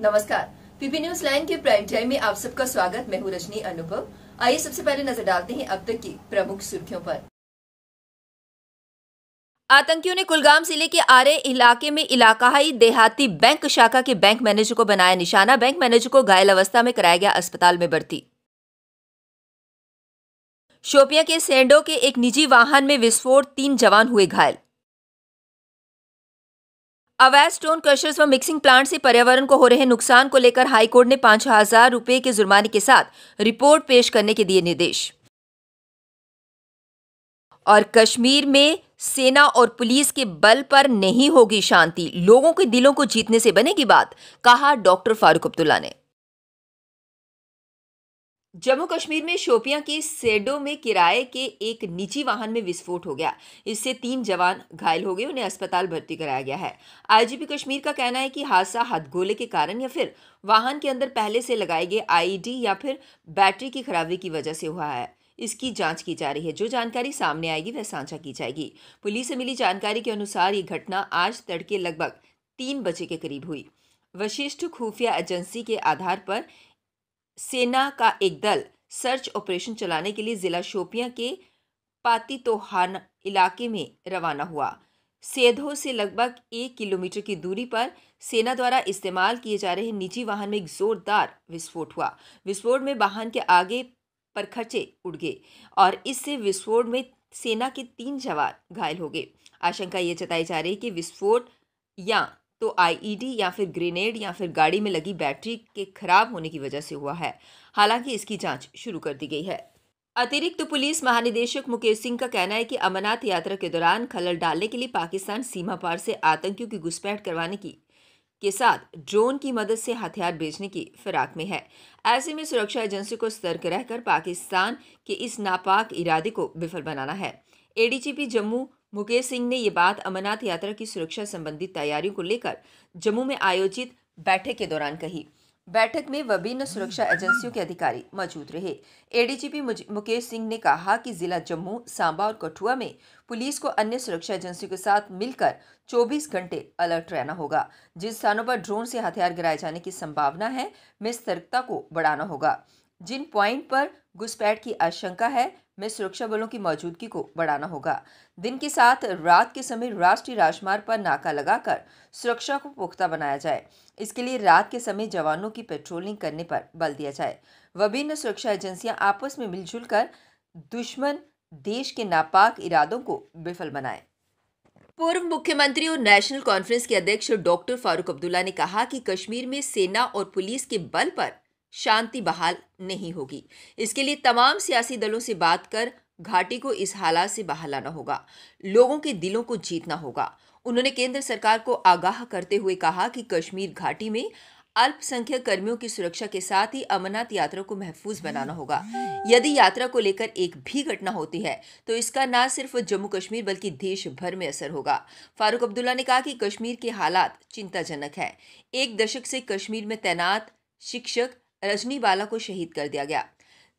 नमस्कार PP news line के prime time में आप सबका स्वागत मैं हूँ रजनी अनुभव आइए सबसे पहले नजर डालते हैं अब तक की प्रमुख सुर्खियों पर आतंकियों ने कुलगाम जिले के आरे इलाके में इलाकाई देहाती बैंक शाखा के बैंक मैनेजर को बनाया निशाना बैंक मैनेजर को घायल अवस्था में कराया गया अस्पताल में भर्ती शोपिया के सेंडो के एक निजी वाहन में विस्फोट तीन जवान हुए घायल अवैध स्टोन क्रशर्स व मिक्सिंग प्लांट से पर्यावरण को हो रहे नुकसान को लेकर हाईकोर्ट ने पांच हजार रूपए के जुर्माने के साथ रिपोर्ट पेश करने के दिए निर्देश और कश्मीर में सेना और पुलिस के बल पर नहीं होगी शांति लोगों के दिलों को जीतने से बनेगी बात कहा डॉक्टर फारूक अब्दुल्ला ने जम्मू कश्मीर में शोपियां के सेडो में किराए के एक निजी वाहन में विस्फोट हो गया इससे तीन जवान घायल हो गए उन्हें अस्पताल भर्ती कराया गया है आईजीपी कश्मीर का कहना है कि हादसा हथगोले के कारण या फिर वाहन के अंदर पहले से लगाए गए आईडी या फिर बैटरी की खराबी की वजह से हुआ है इसकी जांच की जा रही है जो जानकारी सामने आएगी वह साझा की जाएगी पुलिस से मिली जानकारी के अनुसार ये घटना आज तड़के लगभग तीन बजे के करीब हुई वशिष्ठ खुफिया एजेंसी के आधार पर सेना का एक दल सर्च ऑपरेशन चलाने के लिए ज़िला शोपियां के पातीतोहान इलाके में रवाना हुआ सेधो से लगभग एक किलोमीटर की दूरी पर सेना द्वारा इस्तेमाल किए जा रहे निजी वाहन में एक जोरदार विस्फोट हुआ विस्फोट में वाहन के आगे परखचे उड़ गए और इससे विस्फोट में सेना के तीन जवान घायल हो गए आशंका ये जताई जा रही है कि विस्फोट या तो आईईडी e या फिर ग्रेनेड या फिर गाड़ी में लगी बैटरी के खराब होने की वजह से हुआ है हालांकि इसकी जांच शुरू कर दी गई है अतिरिक्त तो पुलिस महानिदेशक मुकेश सिंह का कहना है कि अमरनाथ यात्रा के दौरान खलल डालने के लिए पाकिस्तान सीमा पार से आतंकियों की घुसपैठ करवाने की के साथ ड्रोन की मदद से हथियार बेचने की फिराक में है ऐसे में सुरक्षा एजेंसी को सतर्क रहकर पाकिस्तान के इस नापाक इरादे को विफल बनाना है एडीजीपी जम्मू मुकेश सिंह ने ये बात अमरनाथ यात्रा की सुरक्षा संबंधी तैयारियों को लेकर जम्मू में आयोजित बैठक के दौरान कही बैठक में विभिन्न सुरक्षा एजेंसियों के अधिकारी मौजूद रहे एडीजीपी मुकेश सिंह ने कहा कि जिला जम्मू सांबा और कठुआ में पुलिस को अन्य सुरक्षा एजेंसियों के साथ मिलकर 24 घंटे अलर्ट रहना होगा जिन स्थानों पर ड्रोन से हथियार गिराए जाने की संभावना है में सतर्कता को बढ़ाना होगा जिन पॉइंट पर घुसपैठ की आशंका है में सुरक्षा बलों की मौजूदगी को बढ़ाना होगा दिन के साथ रात के समय राष्ट्रीय राजमार्ग पर नाका लगाकर सुरक्षा को पुख्ता बनाया जाए इसके लिए रात के समय जवानों की पेट्रोलिंग करने पर बल दिया जाए विभिन्न सुरक्षा एजेंसियां आपस में मिलजुल कर दुश्मन देश के नापाक इरादों को विफल बनाए पूर्व मुख्यमंत्री और नेशनल कॉन्फ्रेंस के अध्यक्ष डॉक्टर फारूक अब्दुल्ला ने कहा कि कश्मीर में सेना और पुलिस के बल पर शांति बहाल नहीं होगी इसके लिए तमाम सियासी दलों से बात कर घाटी को इस हालात से बाहर लाना होगा लोगों के दिलों को जीतना होगा उन्होंने केंद्र सरकार को आगाह करते हुए कहा कि कश्मीर घाटी में अल्पसंख्यक कर्मियों की सुरक्षा के साथ ही अमरनाथ यात्रा को महफूज बनाना होगा यदि यात्रा को लेकर एक भी घटना होती है तो इसका न सिर्फ जम्मू कश्मीर बल्कि देश भर में असर होगा फारूक अब्दुल्ला ने कहा कि कश्मीर के हालात चिंताजनक है एक दशक से कश्मीर में तैनात शिक्षक रजनी बाला को शहीद कर दिया गया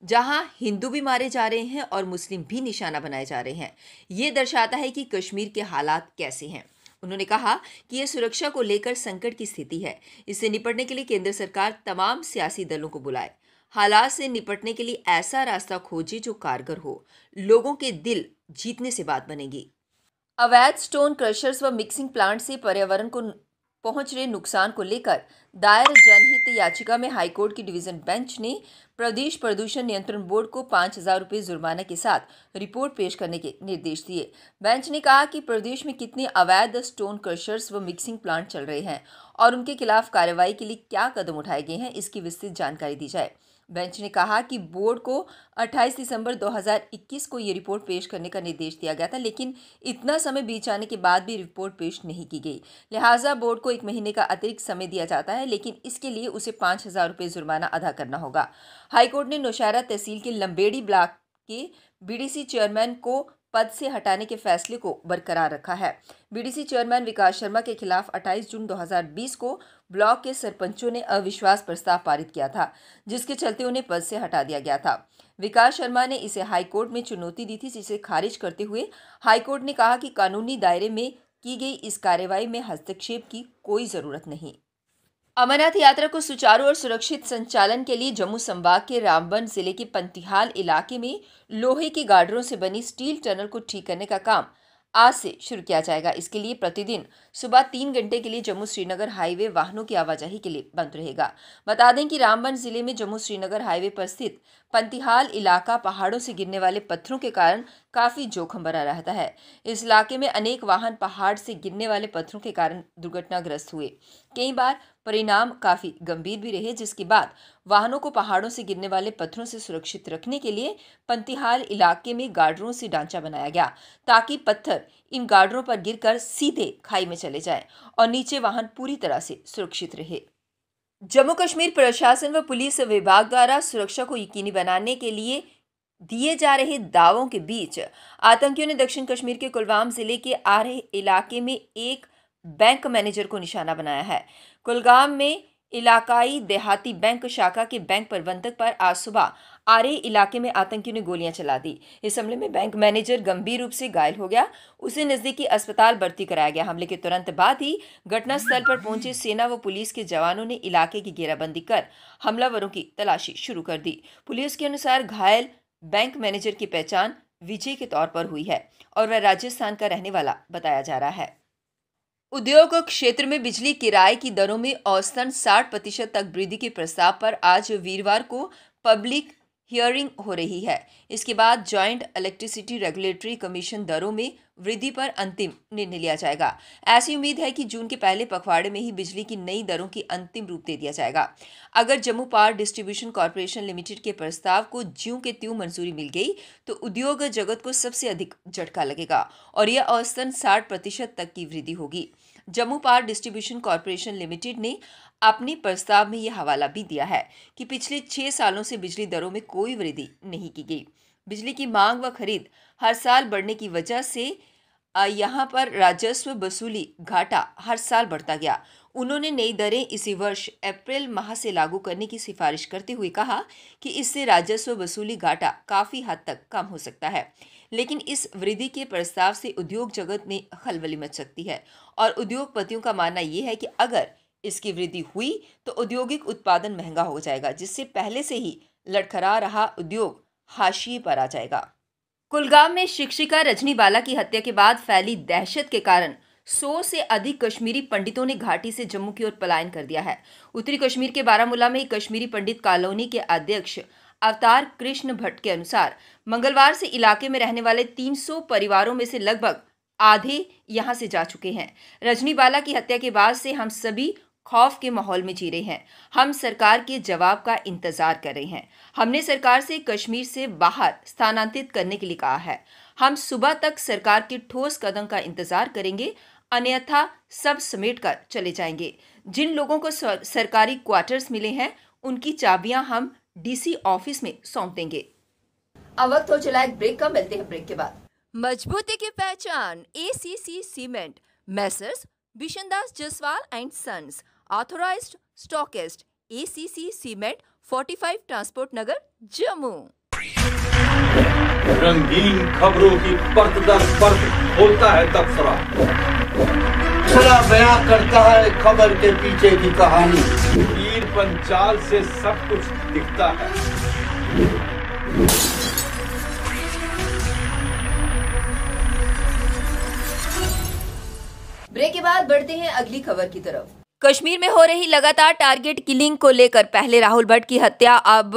जहां हिंदू भी मारे जा रहे हैं और मुस्लिम भी निशाना बनाए जा रहे हैं ये दर्शाता है कि कश्मीर के हालात कैसे हैं उन्होंने कहा कि यह सुरक्षा को लेकर संकट की स्थिति है इससे निपटने के लिए केंद्र सरकार तमाम सियासी दलों को बुलाए हालात से निपटने के लिए ऐसा रास्ता खोजे जो कारगर हो लोगों के दिल जीतने से बात बनेगी अवैध स्टोन क्रशर्स व मिक्सिंग प्लांट से पर्यावरण को पहुंच रहे नुकसान को लेकर दायर जनहित याचिका में हाईकोर्ट की डिवीजन बेंच ने प्रदेश प्रदूषण नियंत्रण बोर्ड को पाँच हजार रुपये जुर्माना के साथ रिपोर्ट पेश करने के निर्देश दिए बेंच ने कहा कि प्रदेश में कितने अवैध स्टोन क्रशर्स व मिक्सिंग प्लांट चल रहे हैं और उनके खिलाफ कार्रवाई के लिए क्या कदम उठाए गए हैं इसकी विस्तृत जानकारी दी जाए बेंच ने कहा कि बोर्ड को 28 दिसंबर 2021 को ये रिपोर्ट पेश करने का निर्देश दिया गया था लेकिन इतना समय बीच आने के बाद भी रिपोर्ट पेश नहीं की गई लिहाजा बोर्ड को एक महीने का अतिरिक्त समय दिया जाता है लेकिन इसके लिए उसे पाँच हज़ार रुपये जुर्माना अदा करना होगा हाईकोर्ट ने नौशहरा तहसील के लंबेड़ी ब्लॉक के बीडीसी चेयरमैन को पद से हटाने के फैसले को बरकरार रखा है बीडीसी चेयरमैन विकास शर्मा के खिलाफ 28 जून 2020 को ब्लॉक के सरपंचों ने अविश्वास प्रस्ताव पारित किया था जिसके चलते उन्हें पद से हटा दिया गया था विकास शर्मा ने इसे हाईकोर्ट में चुनौती दी थी जिसे खारिज करते हुए हाईकोर्ट ने कहा कि कानूनी दायरे में की गई इस कार्रवाई में हस्तक्षेप की कोई ज़रूरत नहीं अमरनाथ यात्रा को सुचारू और सुरक्षित संचालन के लिए जम्मू संभाग के रामबन जिले के पंतिहाल इलाके में लोहे की गार्डरों से बनी स्टील टनल को ठीक करने का काम आज से शुरू किया जाएगा इसके लिए प्रतिदिन सुबह तीन घंटे के लिए जम्मू श्रीनगर हाईवे वाहनों की आवाजाही के लिए बंद रहेगा बता दें कि रामबन जिले में जम्मू श्रीनगर हाईवे पर स्थित पंतिहाल इलाका पहाड़ों से गिरने वाले पत्थरों के कारण काफ़ी जोखिम भरा रहता है इस इलाके में अनेक वाहन पहाड़ से गिरने वाले पत्थरों के कारण दुर्घटनाग्रस्त हुए कई बार परिणाम काफ़ी गंभीर भी रहे जिसके बाद वाहनों को पहाड़ों से गिरने वाले पत्थरों से सुरक्षित रखने के लिए पंतिहाल इलाके में गार्डरों से ढांचा बनाया गया ताकि पत्थर इन गार्डरों पर गिरकर सीधे खाई में चले जाएं और नीचे वाहन पूरी तरह से सुरक्षित रहे जम्मू कश्मीर प्रशासन व पुलिस विभाग द्वारा सुरक्षा को यकीनी बनाने के लिए दिए जा रहे दावों के बीच आतंकियों ने दक्षिण कश्मीर के कुलगाम जिले के आरे इलाके में एक बैंक मैनेजर को निशाना बनाया है कुलगाम में इलाकाई देहाती बैंक शाखा के बैंक प्रबंधक पर आज सुबह आरे इलाके में आतंकियों ने गोलियां चला दी इस हमले में बैंक मैनेजर गंभीर रूप से घायल हो गया उसे नज़दीकी अस्पताल भर्ती कराया गया हमले के तुरंत बाद ही घटनास्थल पर पहुंचे सेना व पुलिस के जवानों ने इलाके की घेराबंदी कर हमलावरों की तलाशी शुरू कर दी पुलिस के अनुसार घायल बैंक मैनेजर की पहचान विजय के तौर पर हुई है और वह राजस्थान का रहने वाला बताया जा रहा है उद्योग क्षेत्र में बिजली किराए की दरों में औसतन 60 प्रतिशत तक वृद्धि के प्रस्ताव पर आज वीरवार को पब्लिक हियरिंग हो रही है इसके बाद जॉइंट इलेक्ट्रिसिटी रेगुलेटरी कमीशन दरों में वृद्धि पर अंतिम निर्णय लिया जाएगा ऐसी उम्मीद है कि जून के पहले पखवाड़े में ही बिजली की नई दरों की अंतिम रूप दे दिया जाएगा अगर Jammu power distribution corporation limited के प्रस्ताव को ज्यों के त्यों मंजूरी मिल गई तो उद्योग जगत को सबसे अधिक झटका लगेगा और यह औसतन साठ तक की वृद्धि होगी Jammu power distribution corporation limited ने अपने प्रस्ताव में यह हवाला भी दिया है कि पिछले छह सालों से बिजली दरों में कोई वृद्धि नहीं की गई बिजली की मांग व खरीद हर साल बढ़ने की वजह से यहाँ पर राजस्व वसूली घाटा हर साल बढ़ता गया उन्होंने नई दरें इसी वर्ष अप्रैल माह से लागू करने की सिफारिश करते हुए कहा कि इससे राजस्व वसूली घाटा काफ़ी हद तक कम हो सकता है लेकिन इस वृद्धि के प्रस्ताव से उद्योग जगत में खलबली मच सकती है और उद्योगपतियों का मानना यह है कि अगर इसकी वृद्धि हुई तो औद्योगिक उत्पादन महंगा हो जाएगा जिससे पहले से ही लड़खड़ा रहा उद्योग हाशिए पर आ जाएगा कुलगाम में शिक्षिका रजनी बाला की हत्या के बाद फैली दहशत के कारण सौ से अधिक कश्मीरी पंडितों ने घाटी से जम्मू की ओर पलायन कर दिया है उत्तरी कश्मीर के बारामूला में कश्मीरी पंडित कॉलोनी के अध्यक्ष अवतार कृष्ण भट्ट के अनुसार मंगलवार से इलाके में रहने वाले 300 परिवारों में से लगभग आधे यहां से जा चुके हैं रजनी बाला की हत्या के बाद से हम सभी खौफ के माहौल में जी रहे हैं हम सरकार के जवाब का इंतजार कर रहे हैं हमने सरकार से कश्मीर से बाहर स्थानांतरित करने के लिए कहा है हम सुबह तक सरकार के ठोस कदम का इंतजार करेंगे अन्यथा सब समेट कर चले जाएंगे जिन लोगों को सरकारी क्वार्टर्स मिले हैं उनकी चाबियां हम डीसी ऑफिस में सौंप देंगे अब वक्त हो चला एक ब्रेक का मिलते हैं ब्रेक के बाद मजबूती की पहचान ACC cement messrs Bishandas Jaswal and sons C C cement forty 45 transport Nagar Jammu रंगीन खबरों की परत दर परत होता है तबसरा तबसरा बयां करता है खबर के पीछे की कहानी पीर पंचाल से सब कुछ दिखता है ब्रेक के बाद बढ़ते हैं अगली खबर की तरफ कश्मीर में हो रही लगातार टारगेट किलिंग को लेकर पहले राहुल भट्ट की हत्या अब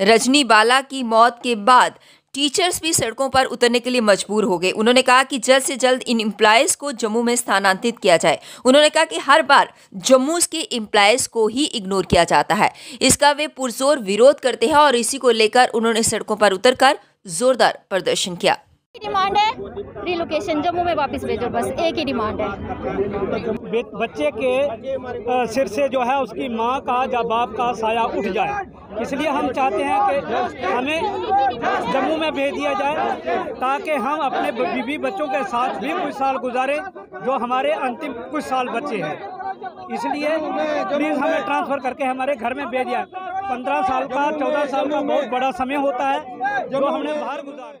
रजनी बाला की मौत के बाद टीचर्स भी सड़कों पर उतरने के लिए मजबूर हो गए उन्होंने कहा कि जल्द से जल्द इन इम्प्लाइज को जम्मू में स्थानांतरित किया जाए उन्होंने कहा कि हर बार जम्मू के इम्प्लाइज को ही इग्नोर किया जाता है इसका वे पुरजोर विरोध करते हैं और इसी को लेकर उन्होंने सड़कों पर उतरकर जोरदार प्रदर्शन किया की डिमांड है रिलोकेशन जम्मू में वापस भेजो बस एक ही डिमांड है बच्चे के सिर से जो है उसकी माँ का या बाप का साया उठ जाए इसलिए हम चाहते हैं कि हमें जम्मू में भेज दिया जाए ताकि हम अपने बीबी बच्चों के साथ भी कुछ साल गुजारे जो हमारे अंतिम कुछ साल बचे हैं इसलिए प्लीज़ हमें ट्रांसफ़र करके हमारे घर में भेज दिया पंद्रह साल का चौदह साल का बहुत बड़ा समय होता है जो हमने बाहर गुजार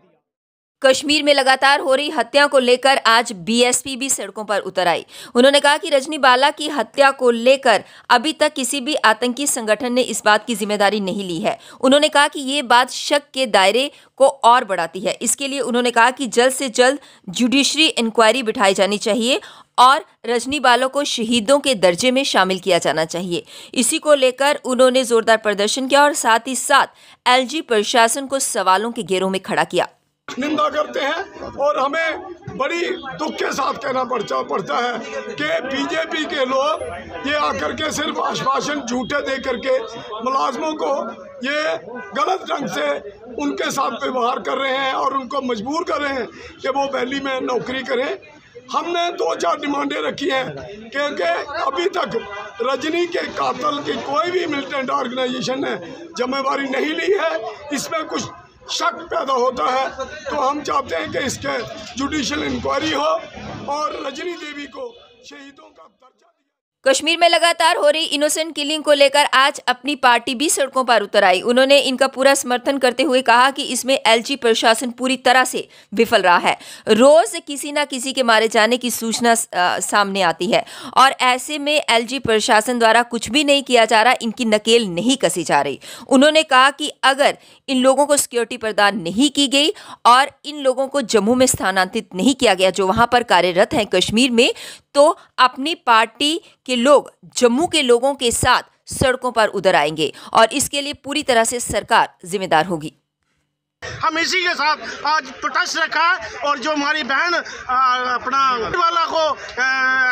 कश्मीर में लगातार हो रही हत्या को लेकर आज बीएसपी भी सड़कों पर उतर आई उन्होंने कहा कि रजनी बाला की हत्या को लेकर अभी तक किसी भी आतंकी संगठन ने इस बात की जिम्मेदारी नहीं ली है उन्होंने कहा कि ये बात शक के दायरे को और बढ़ाती है इसके लिए उन्होंने कहा कि जल्द से जल्द जुडिशरी इंक्वायरी बिठाई जानी चाहिए और रजनी बालों को शहीदों के दर्जे में शामिल किया जाना चाहिए इसी को लेकर उन्होंने जोरदार प्रदर्शन किया और साथ ही साथ एलजी प्रशासन को सवालों के घेरों में खड़ा किया निंदा करते हैं और हमें बड़ी दुख के साथ कहना पड़ता पड़ता है कि बीजेपी के लोग ये आकर के सिर्फ आश्वासन झूठे दे करके मुलाजमों को ये गलत ढंग से उनके साथ व्यवहार कर रहे हैं और उनको मजबूर कर रहे हैं कि वो वैली में नौकरी करें हमने दो चार डिमांडें रखी हैं क्योंकि अभी तक रजनी के कातल की कोई भी मिलिटेंट ऑर्गेनाइजेशन ने जिम्मेवारी नहीं ली है इसमें कुछ शक पैदा होता है तो हम चाहते हैं कि इसके जुडिशल इंक्वायरी हो और रजनी देवी को शहीदों का दर्जा कश्मीर में लगातार हो रही इनोसेंट किलिंग को लेकर आज अपनी पार्टी भी सड़कों पर उतर आई उन्होंने इनका पूरा समर्थन करते हुए कहा कि इसमें एलजी प्रशासन पूरी तरह से विफल रहा है रोज किसी ना किसी के मारे जाने की सूचना सामने आती है और ऐसे में एलजी प्रशासन द्वारा कुछ भी नहीं किया जा रहा इनकी नकेल नहीं कसी जा रही उन्होंने कहा कि अगर इन लोगों को सिक्योरिटी प्रदान नहीं की गई और इन लोगों को जम्मू में स्थानांतरित नहीं किया गया जो वहाँ पर कार्यरत हैं कश्मीर में तो अपनी पार्टी के लोग जम्मू के लोगों के साथ सड़कों पर उतर आएंगे और इसके लिए पूरी तरह से सरकार जिम्मेदार होगी हम इसी के साथ आज प्रोटेस्ट रखा है और जो हमारी बहन अपना वाला को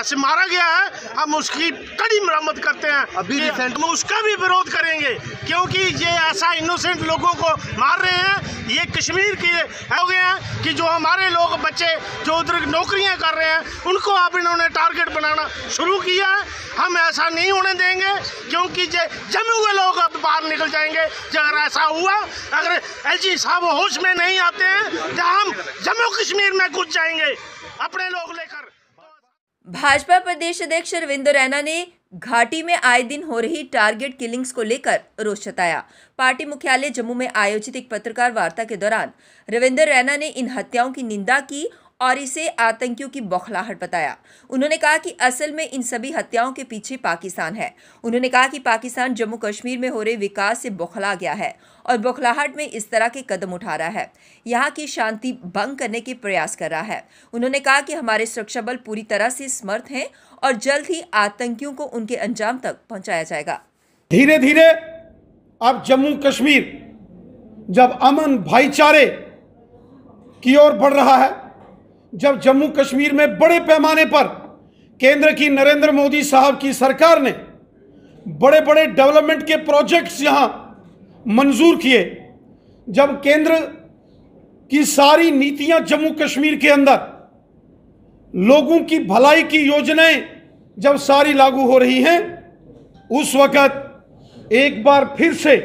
ऐसे मारा गया है हम उसकी कड़ी मरम्मत करते हैं अभी हम उसका भी विरोध करेंगे क्योंकि ये ऐसा इनोसेंट लोगों को मार रहे हैं ये कश्मीर के हो गए हैं कि जो हमारे लोग बच्चे जो उधर नौकरियां कर रहे हैं उनको आप इन्होंने टारगेट बनाना शुरू किया है हम ऐसा नहीं होने देंगे क्योंकि जे जमे हुए लोग अब बाहर निकल जाएंगे अगर ऐसा हुआ अगर एल साहब साहब होश में नहीं आते हैं कि हम जम्मू कश्मीर में घुस जाएंगे अपने लोग लेकर भाजपा प्रदेश अध्यक्ष रविंद्र रैना ने घाटी में आए दिन हो रही टारगेट किलिंग्स को लेकर रोष जताया पार्टी मुख्यालय जम्मू में आयोजित एक पत्रकार वार्ता के दौरान रविंद्र रैना ने इन हत्याओं की निंदा की और इसे आतंकियों की बौखलाहट बताया उन्होंने कहा कि असल में इन सभी हत्याओं के पीछे पाकिस्तान है उन्होंने कहा कि पाकिस्तान जम्मू कश्मीर में हो रहे विकास से बौखला गया है और बौखलाहट में इस तरह के कदम उठा रहा है यहाँ की शांति भंग करने के प्रयास कर रहा है उन्होंने कहा कि हमारे सुरक्षा बल पूरी तरह से समर्थ हैं और जल्द ही आतंकियों को उनके अंजाम तक पहुँचाया जाएगा धीरे धीरे अब जम्मू कश्मीर जब अमन भाईचारे की ओर बढ़ रहा है जब जम्मू कश्मीर में बड़े पैमाने पर केंद्र की नरेंद्र मोदी साहब की सरकार ने बड़े बड़े डेवलपमेंट के प्रोजेक्ट्स यहाँ मंजूर किए जब केंद्र की सारी नीतियां जम्मू कश्मीर के अंदर लोगों की भलाई की योजनाएं जब सारी लागू हो रही हैं उस वक़्त एक बार फिर से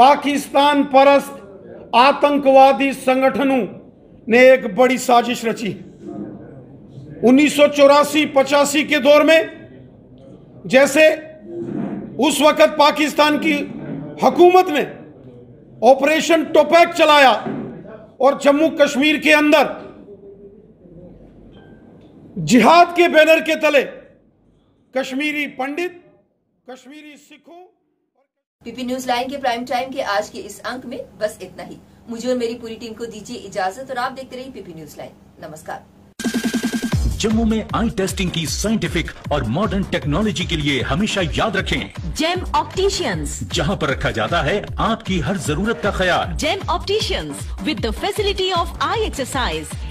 पाकिस्तान परस्त आतंकवादी संगठनों ने एक बड़ी साजिश रची उन्नीस सौ चौरासी पचासी के दौर में जैसे उस वक्त पाकिस्तान की हकूमत ने ऑपरेशन टोपैक चलाया और जम्मू कश्मीर के अंदर जिहाद के बैनर के तले कश्मीरी पंडित कश्मीरी सिखों पीपी न्यूज लाइन के प्राइम टाइम के आज के इस अंक में बस इतना ही मुझे और मेरी पूरी टीम को दीजिए इजाजत और आप देखते रहिए पीपी न्यूज लाइव नमस्कार जम्मू में आई टेस्टिंग की साइंटिफिक और मॉडर्न टेक्नोलॉजी के लिए हमेशा याद रखें जेम ऑप्टिशियंस जहां पर रखा जाता है आपकी हर जरूरत का ख्याल Gem opticians with the facility of eye exercise